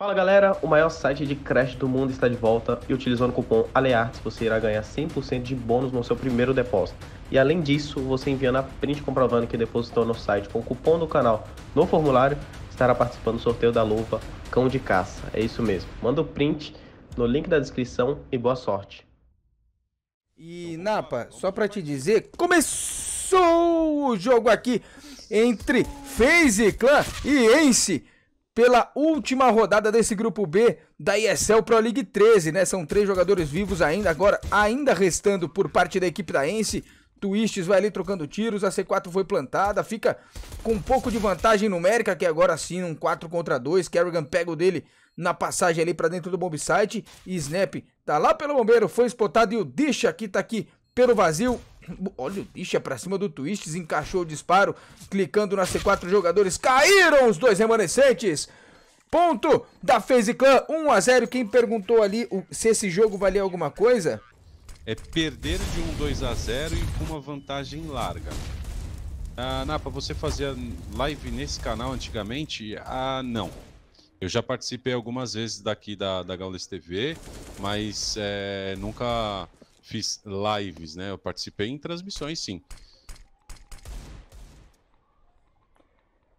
Fala galera, o maior site de crédito do mundo está de volta e utilizando o cupom ALEARTES você irá ganhar 100% de bônus no seu primeiro depósito. E além disso, você enviando a print comprovando que depositou no site com o cupom do canal no formulário, estará participando do sorteio da luva Cão de Caça. É isso mesmo. Manda o print no link da descrição e boa sorte. E Napa, só para te dizer, começou o jogo aqui entre FaZe Clan e Ence pela última rodada desse grupo B da ESL Pro League 13, né? São três jogadores vivos ainda, agora ainda restando por parte da equipe da Ence. Twists vai ali trocando tiros, a C4 foi plantada, fica com um pouco de vantagem numérica, que agora sim, um 4 contra 2, Kerrigan pega o dele na passagem ali para dentro do bomb e Snap tá lá pelo bombeiro, foi spotado e o Disha que tá aqui pelo vazio, Olha o Tisha é pra cima do Twists, encaixou o disparo, clicando na C4, jogadores caíram os dois remanescentes. Ponto da FaZe Clan, 1 a 0 Quem perguntou ali se esse jogo valia alguma coisa? É perder de um 2 a 0 e com uma vantagem larga. Ah, Napa, você fazia live nesse canal antigamente? Ah, não. Eu já participei algumas vezes daqui da, da Gaules TV, mas é, nunca fiz lives, né? Eu participei em transmissões, sim.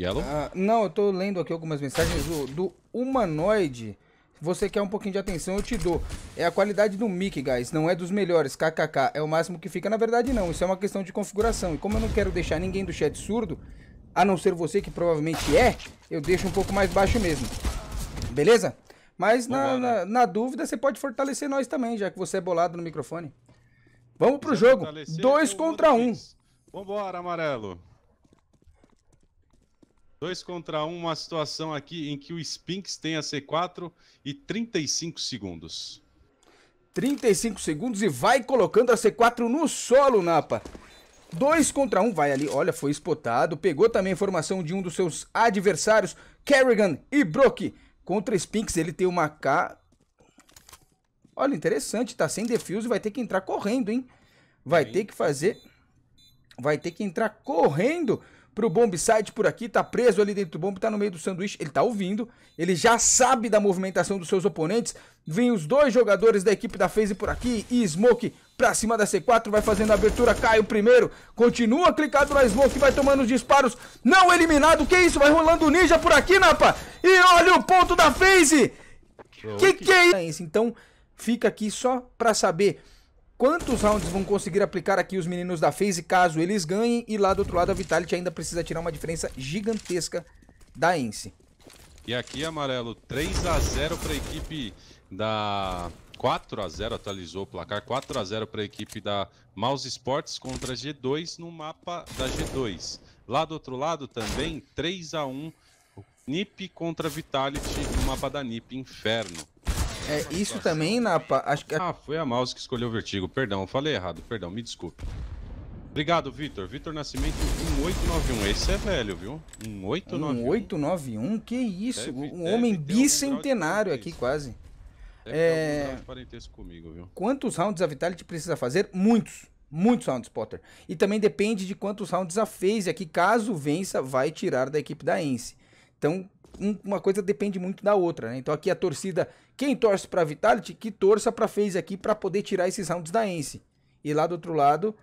Yellow? Ah, não, eu tô lendo aqui algumas mensagens do, do humanoide. Você quer um pouquinho de atenção, eu te dou. É a qualidade do mic, guys. Não é dos melhores, kkk. É o máximo que fica. Na verdade, não. Isso é uma questão de configuração. E como eu não quero deixar ninguém do chat surdo, a não ser você, que provavelmente é, eu deixo um pouco mais baixo mesmo. Beleza? Mas na, na, né? na, dúvida, você pode fortalecer nós também, já que você é bolado no microfone. Vamos pro já jogo. Dois contra um. Vamos, Vambora, amarelo. Dois contra um, uma situação aqui em que o Spinks tem a C4 e 35 segundos. 35 segundos e vai colocando a C4 no solo, Napa. Dois contra um, vai ali, olha, foi espotado. Pegou também a informação de um dos seus adversários, Kerrigan e Broke. Contra Spinks ele tem uma K. Olha, interessante, tá sem defuse, vai ter que entrar correndo, hein? Vai Sim. ter que fazer... Vai ter que entrar correndo pro bomb site por aqui, tá preso ali dentro do bomb, tá no meio do sanduíche, ele tá ouvindo, ele já sabe da movimentação dos seus oponentes. Vem os dois jogadores da equipe da FaZe por aqui e Smoke pra cima da C4, vai fazendo a abertura, cai o primeiro, continua clicado na Smoke, vai tomando os disparos, não eliminado, que isso, vai rolando o Ninja por aqui, Napa, e olha o ponto da FaZe, que que é isso? Então, fica aqui só pra saber quantos rounds vão conseguir aplicar aqui os meninos da FaZe caso eles ganhem. E lá do outro lado a Vitality ainda precisa tirar uma diferença gigantesca da Ence. E aqui, Amarelo, 3 a 0 para a equipe da 4 a 0 atualizou o placar, 4 a 0 para a equipe da Mouse Sports contra a G2 no mapa da G2. Lá do outro lado também 3 a 1 NiP contra Vitality no mapa da NiP Inferno. É, isso também, Napa, acho que... Ah, foi a mouse que escolheu o Vertigo, perdão, falei errado, perdão, me desculpe. Obrigado, Vitor. Vitor Nascimento 1891. Esse é velho, viu? 1891. 1891? Que isso? Deve, um homem bicentenário aqui, quase. Deve é... parentesco comigo, viu? Quantos rounds a Vitality precisa fazer? Muitos. Muitos rounds, Potter. E também depende de quantos rounds a fez. Aqui, caso vença, vai tirar da equipe da Ence. Então, um, uma coisa depende muito da outra, né? Então aqui a torcida quem torce para Vitality, que torça para fez aqui para poder tirar esses rounds da Ence. E lá do outro lado,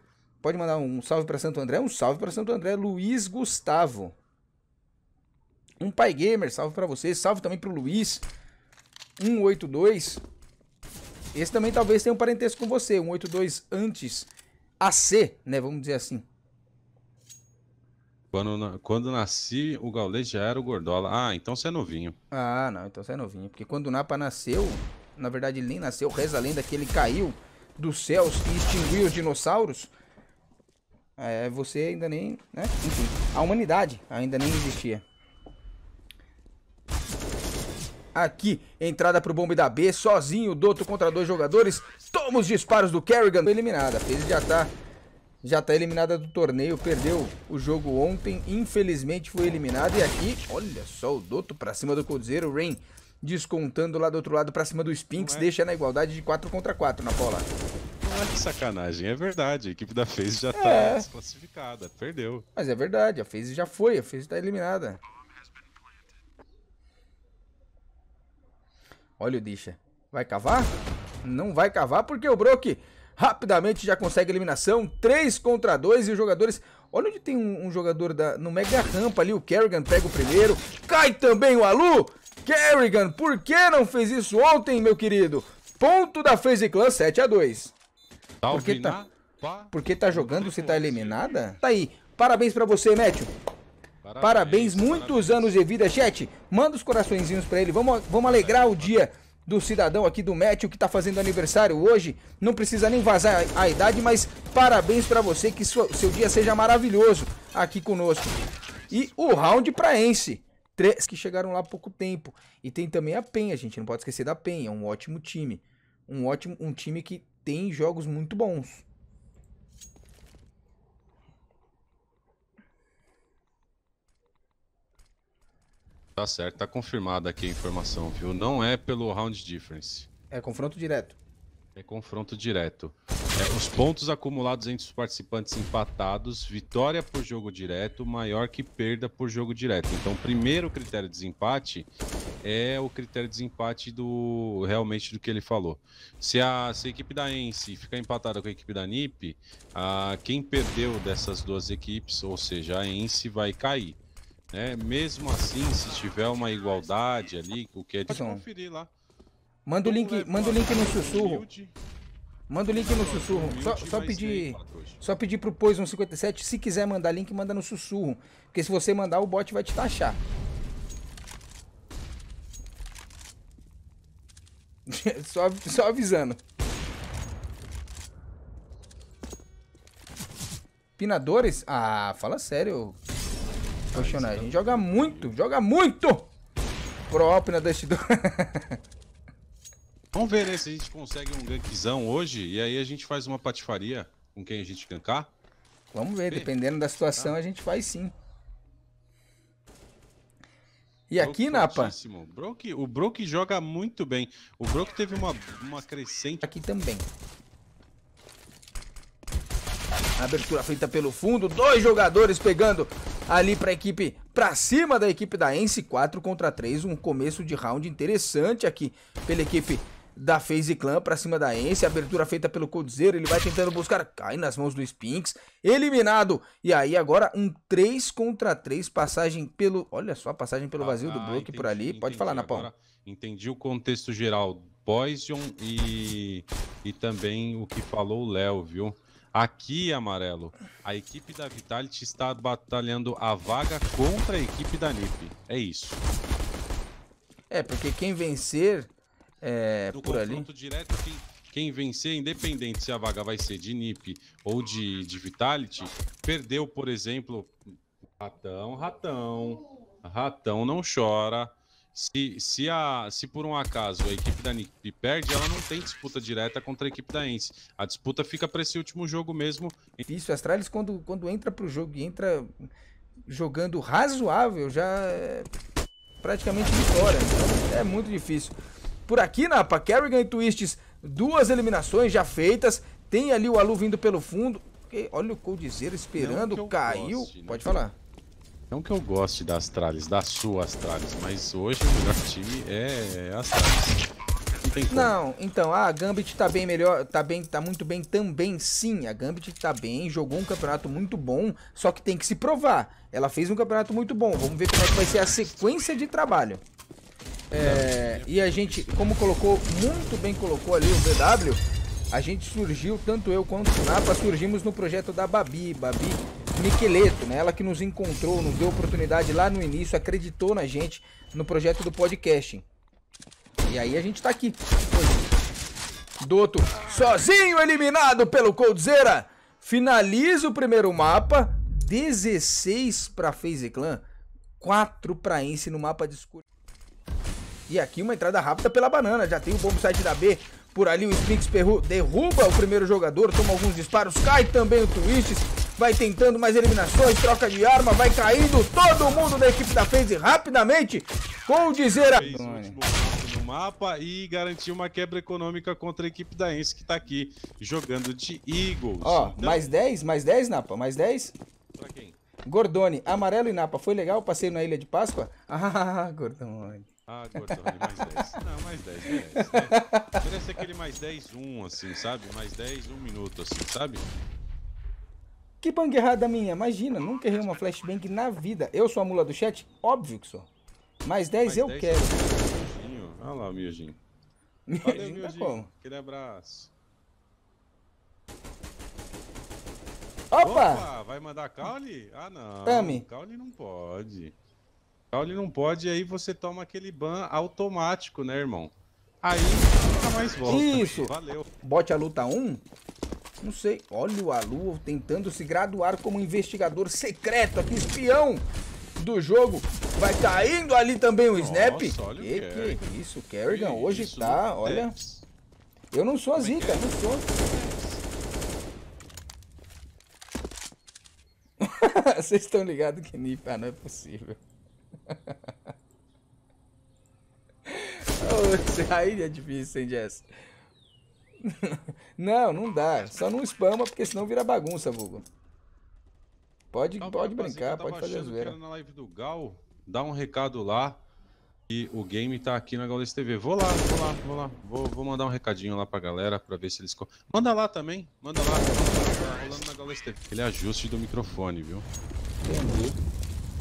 pode mandar um salve para Santo André, um salve para Santo André, Luiz Gustavo. Um pai gamer, salve para você, salve também para o Luiz 182. Esse também talvez tenha um parentesco com você, 182 antes AC, né, vamos dizer assim. Quando, quando nasci, o Gaules já era o Gordola. Ah, então você é novinho. Ah, não, então você é novinho. Porque quando o Napa nasceu, na verdade ele nem nasceu, reza a lenda que ele caiu dos céus e extinguiu os dinossauros. É, você ainda nem, né? Enfim, a humanidade ainda nem existia. Aqui, entrada pro bombe da B, sozinho, Doto contra dois jogadores. Toma os disparos do Kerrigan. Eliminada, fez de ataque. Tá já está eliminada do torneio, perdeu o jogo ontem, infelizmente foi eliminada. E aqui, olha só o Doto para cima do o Rain descontando lá do outro lado para cima do Spinks, é. deixa na igualdade de 4 contra 4 na bola. Ah, que sacanagem, é verdade, a equipe da FaZe já está é. desclassificada, perdeu. Mas é verdade, a FaZe já foi, a FaZe está eliminada. Olha o Disha, vai cavar? Não vai cavar porque o Brook rapidamente já consegue eliminação. 3 contra 2 e os jogadores... Olha onde tem um, um jogador da, no mega rampa ali, o Kerrigan pega o primeiro. Cai também o Alu! Kerrigan, por que não fez isso ontem, meu querido? Ponto da FaZe Clan 7x2. Porque tá, porque tá jogando, você tá eliminada? Tá aí, parabéns pra você, Matthew. Parabéns, parabéns muitos parabéns. anos de vida, chat. Manda os coraçõezinhos pra ele, vamos, vamos alegrar o dia do cidadão aqui do Matthew que está fazendo aniversário hoje. Não precisa nem vazar a, idade, mas parabéns para você, que sua, seu dia seja maravilhoso aqui conosco. E o round praense. Três que chegaram lá há pouco tempo. E tem também a Penha, gente. Não pode esquecer da Penha. É um ótimo time. Um ótimo um time que tem jogos muito bons. Tá certo, tá confirmada aqui a informação, viu? Não é pelo round difference. É confronto direto. É confronto direto. É, os pontos acumulados entre os participantes empatados, vitória por jogo direto, maior que perda por jogo direto. Então, o primeiro critério de desempate é o critério de desempate do realmente do que ele falou. Se a, se a equipe da Ence ficar empatada com a equipe da NIP, a, quem perdeu dessas duas equipes, ou seja, a Ence vai cair. É, mesmo assim, se tiver uma igualdade ali, o que é de tá conferir lá. Manda o então link, é manda o link no sussurro. Manda o link no sussurro. Só, só pedir, só pedir pro Poison 57, se quiser mandar link, manda no sussurro, porque se você mandar o bot vai te taxar. só, só avisando. Pinadores? Ah, fala sério. A gente joga muito, joga muito! próprio na Dust 2. Vamos ver né, se a gente consegue um gankzão hoje e aí a gente faz uma patifaria com quem a gente gankar. Vamos ver, dependendo da situação tá. a gente faz sim. E aqui, Napa? O Brook, o Brook joga muito bem. O Brook teve uma, uma crescente. Aqui também. Abertura feita pelo fundo. Dois jogadores pegando ali para a equipe para cima da equipe da Ence, 4 contra 3, um começo de round interessante aqui pela equipe da FaZe Clan para cima da Ence, abertura feita pelo Coldzera, ele vai tentando buscar, cai nas mãos do Spinks, eliminado, e aí agora um 3 contra 3, passagem pelo, olha só, passagem pelo vazio ah, do Brook por ali, entendi, pode falar, Napão. Entendi o contexto geral, Poison e, e também o que falou o Léo, viu? Aqui, Amarelo, a equipe da Vitality está batalhando a vaga contra a equipe da NIP. É isso. É, porque quem vencer é, no por ali... direto, quem, quem, vencer, independente se a vaga vai ser de NIP ou de, de Vitality, perdeu, por exemplo, Ratão, Ratão, Ratão não chora, se, se, a, se por um acaso a equipe da NIP perde, ela não tem disputa direta contra a equipe da ENSE. A disputa fica para esse último jogo mesmo. Isso, a Astralis quando, quando entra o jogo e entra jogando razoável, já é praticamente vitória. É muito difícil. Por aqui, Napa, Kerrigan e Twists, duas eliminações já feitas. Tem ali o Alu vindo pelo fundo. Olha o Coldzera esperando, caiu. Goste, né? Pode falar. Não que eu goste da Astralis, da sua Astralis, mas hoje o melhor time é Astralis. Não tem Não, então, ah, a Gambit tá bem melhor, tá bem, tá muito bem também, sim. A Gambit tá bem, jogou um campeonato muito bom, só que tem que se provar. Ela fez um campeonato muito bom. Vamos ver como é que vai ser a sequência de trabalho. É, e a gente, como colocou, muito bem colocou ali o VW, a gente surgiu, tanto eu quanto o Napa, surgimos no projeto da Babi. Babi Miqueleto, né? Ela que nos encontrou, nos deu oportunidade lá no início, acreditou na gente no projeto do podcasting. E aí a gente tá aqui. Doto, sozinho eliminado pelo Coldzera. Finaliza o primeiro mapa. 16 para FaZe Clan, 4 para Ence no mapa de escuro. E aqui uma entrada rápida pela banana. Já tem o bom site da B. Por ali o Sphinx Perru derruba o primeiro jogador, toma alguns disparos, cai também o Twists vai tentando mais eliminações, troca de arma, vai caindo todo mundo da equipe da FaZe rapidamente, com o dizer a... Fez o último no mapa e garantiu uma quebra econômica contra a equipe da Ence que tá aqui jogando de Eagles. Ó, então... mais 10, mais 10, Napa, mais 10? Pra quem? Gordone, amarelo e Napa, foi legal passei na Ilha de Páscoa? Ah, Gordone. Ah, Gordone, mais 10. Não, mais 10, merece, né? Merece aquele mais 10, 1, assim, sabe? Mais 10, 1 minuto, assim, sabe? Que bang errada minha, imagina, nunca errei uma flashbang na vida. Eu sou a mula do chat? Óbvio que sou. Mais 10 eu quero. Olha lá o miojinho. Miojinho, é miojinho. Tá Aquele abraço. Opa! Opa! Vai mandar caule? Ah não, Tami. caule não pode. Caule não pode, aí você toma aquele ban automático, né irmão? Aí nunca mais volta. Isso! Valeu. Bote a luta 1, um, não sei. Olha o Alu tentando se graduar como investigador secreto aqui, espião do jogo. Vai caindo ali também o Nossa, Snap. Olha que, o que, é isso, Kerrigan hoje isso tá, olha. Eu não sou a é zica, é? não sou. Vocês estão ligados que Nip, ah, não é possível. Aí é difícil, hein, Jess? não, não dá. Só não spama, porque senão vira bagunça, Vugo. Pode, não, pode brincar, pode fazer zoeira. na live do Gal, dá um recado lá. E o game tá aqui na Gaules TV. Vou lá, vou lá, vou lá. Vou, vou mandar um recadinho lá pra galera pra ver se eles. Manda lá também, manda lá. Tá rolando na Gaules TV. Aquele ajuste do microfone, viu? Entendi.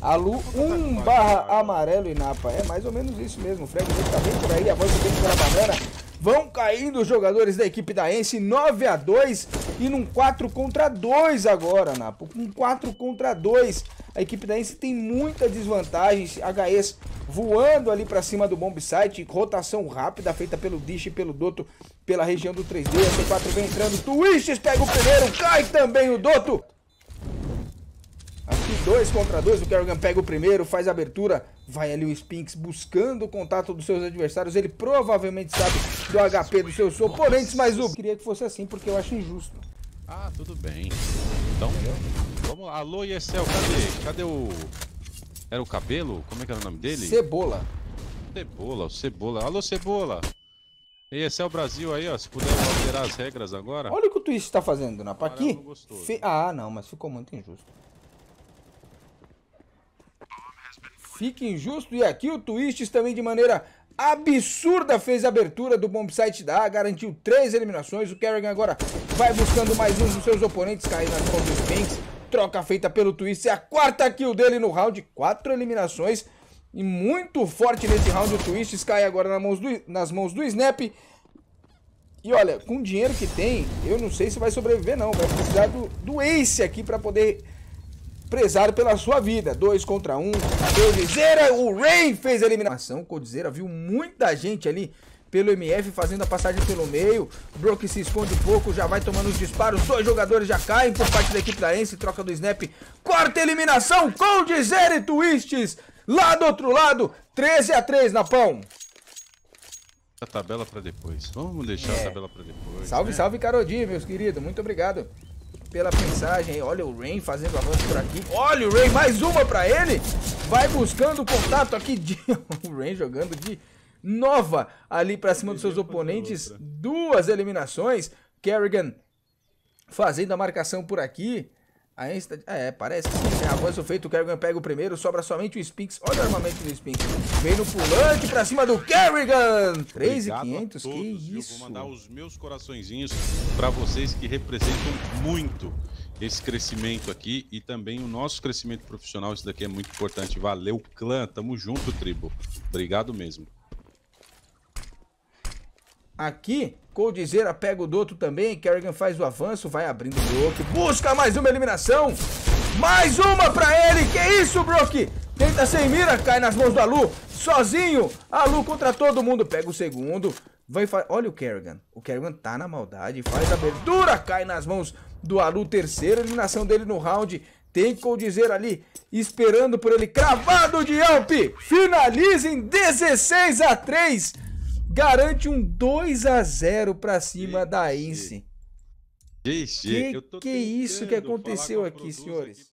A Lu 1 barra amarelo e Napa. É mais ou menos isso mesmo. O Fred tá bem por aí, a voz do game tá na Vão caindo os jogadores da equipe da Ence, 9 a 2 e num 4 contra 2 agora, Napo. Um 4 contra 2. A equipe da Ence tem muita desvantagem. HS voando ali para cima do bomb site, rotação rápida feita pelo Dish e pelo Doto pela região do 3D. A C4 vem entrando, Twists pega o primeiro, cai também o Doto. Dois contra dois, o Kerrigan pega o primeiro, faz a abertura, vai ali o Spinks buscando o contato dos seus adversários, ele provavelmente sabe do HP dos seus oponentes, mas o... Queria que fosse assim, porque eu acho injusto. Ah, tudo bem. Então, vamos lá. Alô, Yesel, cadê? Cadê o... Era o cabelo? Como é que era o nome dele? Cebola. Cebola, o Cebola. Alô, Cebola! Esse é o Brasil aí, ó. Se puder alterar as regras agora. Olha o que o Twist tá fazendo, Napa. Aqui. Fe... Ah, não, mas ficou muito injusto. fica injusto. E aqui o Twists também de maneira absurda fez a abertura do bombsite da A, garantiu três eliminações. O Kerrigan agora vai buscando mais um dos seus oponentes cair nas mãos dos Banks Troca feita pelo Twist, é a quarta kill dele no round, quatro eliminações. E muito forte nesse round, o Twist cai agora nas mãos, do, nas mãos do Snap. E olha, com o dinheiro que tem, eu não sei se vai sobreviver não. Vai precisar do, do Ace aqui para poder prezado pela sua vida. Dois contra um. Codizeira, o Rei fez a eliminação. Codizeira viu muita gente ali pelo MF fazendo a passagem pelo meio. Broke se esconde um pouco, já vai tomando os disparos. Dois jogadores já caem por parte da equipe da Ence. Troca do snap. Quarta eliminação. Codizeira e Twists. Lá do outro lado, 13 a 3 Napão. A tabela para depois. Vamos deixar é. a tabela para depois. Salve, né? salve, Carodi, meus queridos. Muito obrigado pela mensagem. Olha o Rain fazendo avanço por aqui. Olha o Rain, mais uma pra ele. Vai buscando o contato aqui. De... o Rain jogando de nova ali pra cima dos seus oponentes. Duas eliminações. Kerrigan fazendo a marcação por aqui. A Insta... É, parece sim. Né? Avanço feito, o Kerrigan pega o primeiro, sobra somente o Spinks. Olha o armamento do Spinks. Vem no pulante pra cima do Kerrigan. 3,500, que isso. Eu vou mandar os meus coraçõezinhos pra vocês que representam muito esse crescimento aqui e também o nosso crescimento profissional. Isso daqui é muito importante. Valeu, clã. Tamo junto, tribo. Obrigado mesmo. Aqui, Cold Zera pega o Doto também. Kerrigan faz o avanço, vai abrindo o Brook. Busca mais uma eliminação. Mais uma pra ele. Que isso, Brook? Tenta sem mira, cai nas mãos do Alu. Sozinho. Alu contra todo mundo. Pega o segundo. Vai Olha o Kerrigan. O Kerrigan tá na maldade. Faz a abertura. Cai nas mãos do Alu. Terceira eliminação dele no round. Tem Coldzera ali, esperando por ele, cravado de Alp, finaliza em 16 a 3, garante um 2 a 0 para cima da Ince. Que, que é isso que aconteceu aqui, senhores? Aqui.